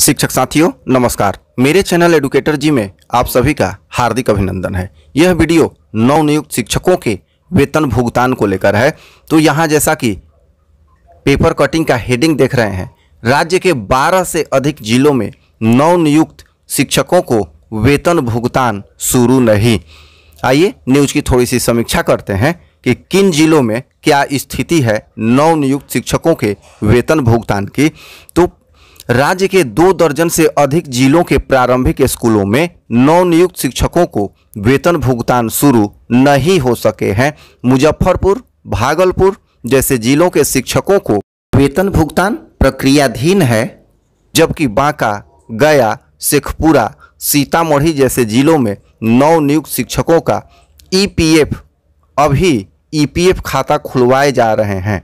शिक्षक साथियों नमस्कार मेरे चैनल एडुकेटर जी में आप सभी का हार्दिक अभिनंदन है यह वीडियो नवनियुक्त शिक्षकों के वेतन भुगतान को लेकर है तो यहाँ जैसा कि पेपर कटिंग का हेडिंग देख रहे हैं राज्य के 12 से अधिक जिलों में नवनियुक्त शिक्षकों को वेतन भुगतान शुरू नहीं आइए न्यूज की थोड़ी सी समीक्षा करते हैं कि किन जिलों में क्या स्थिति है नवनियुक्त शिक्षकों के वेतन भुगतान की तो राज्य के दो दर्जन से अधिक जिलों के प्रारंभिक स्कूलों में नवनियुक्त शिक्षकों को वेतन भुगतान शुरू नहीं हो सके हैं मुजफ्फरपुर भागलपुर जैसे जिलों के शिक्षकों को वेतन भुगतान प्रक्रियाधीन है जबकि बांका गया शेखपुरा सीतामढ़ी जैसे जिलों में नवनियुक्त शिक्षकों का ईपीएफ अभी ईपीएफ खाता खुलवाए जा रहे हैं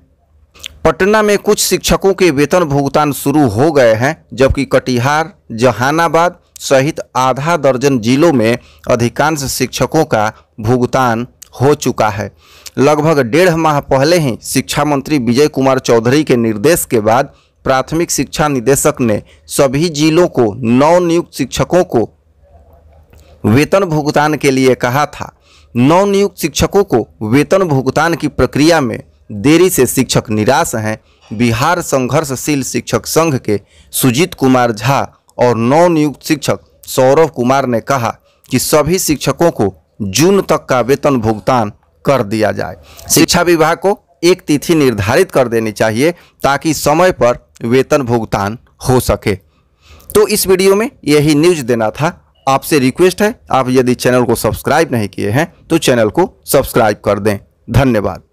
पटना में कुछ शिक्षकों के वेतन भुगतान शुरू हो गए हैं जबकि कटिहार जहानाबाद सहित आधा दर्जन जिलों में अधिकांश शिक्षकों का भुगतान हो चुका है लगभग डेढ़ माह पहले ही शिक्षा मंत्री विजय कुमार चौधरी के निर्देश के बाद प्राथमिक शिक्षा निदेशक ने सभी जिलों को नवनियुक्त शिक्षकों को वेतन भुगतान के लिए कहा था नवनियुक्त शिक्षकों को वेतन भुगतान की प्रक्रिया में देरी से शिक्षक निराश हैं बिहार संघर्षशील शिक्षक संघ के सुजीत कुमार झा और नवनियुक्त शिक्षक सौरभ कुमार ने कहा कि सभी शिक्षकों को जून तक का वेतन भुगतान कर दिया जाए शिक्षा विभाग को एक तिथि निर्धारित कर देनी चाहिए ताकि समय पर वेतन भुगतान हो सके तो इस वीडियो में यही न्यूज देना था आपसे रिक्वेस्ट है आप यदि चैनल को सब्सक्राइब नहीं किए हैं तो चैनल को सब्सक्राइब कर दें धन्यवाद